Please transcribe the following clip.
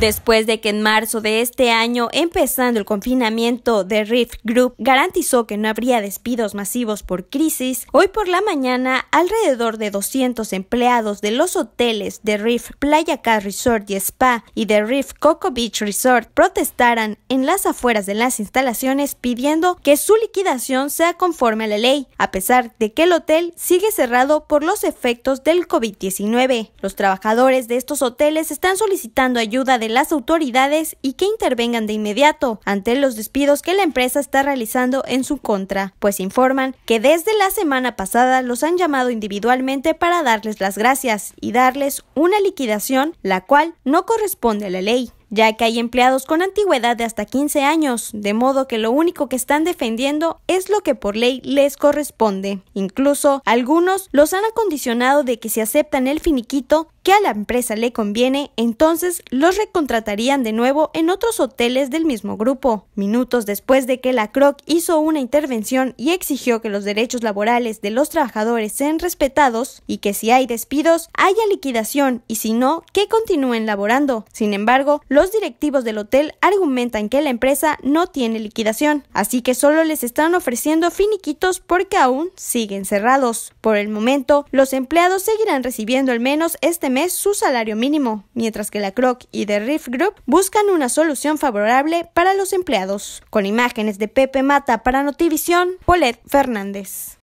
Después de que en marzo de este año, empezando el confinamiento de Rift Group, garantizó que no habría despidos masivos por crisis, hoy por la mañana alrededor de 200 empleados de los hoteles de Rift Playa Car Resort y Spa y de Rift Coco Beach Resort protestaran en las afueras de las instalaciones pidiendo que su liquidación sea conforme a la ley, a pesar de que el hotel sigue cerrado por los efectos del COVID-19. Los trabajadores de estos hoteles están solicitando ayuda de las autoridades y que intervengan de inmediato ante los despidos que la empresa está realizando en su contra, pues informan que desde la semana pasada los han llamado individualmente para darles las gracias y darles una liquidación, la cual no corresponde a la ley ya que hay empleados con antigüedad de hasta 15 años, de modo que lo único que están defendiendo es lo que por ley les corresponde. Incluso algunos los han acondicionado de que si aceptan el finiquito a la empresa le conviene, entonces los recontratarían de nuevo en otros hoteles del mismo grupo. Minutos después de que la Croc hizo una intervención y exigió que los derechos laborales de los trabajadores sean respetados y que si hay despidos haya liquidación y si no, que continúen laborando. Sin embargo, los directivos del hotel argumentan que la empresa no tiene liquidación, así que solo les están ofreciendo finiquitos porque aún siguen cerrados. Por el momento, los empleados seguirán recibiendo al menos este mes su salario mínimo, mientras que la Croc y The Riff Group buscan una solución favorable para los empleados. Con imágenes de Pepe Mata para Notivisión, Polet Fernández.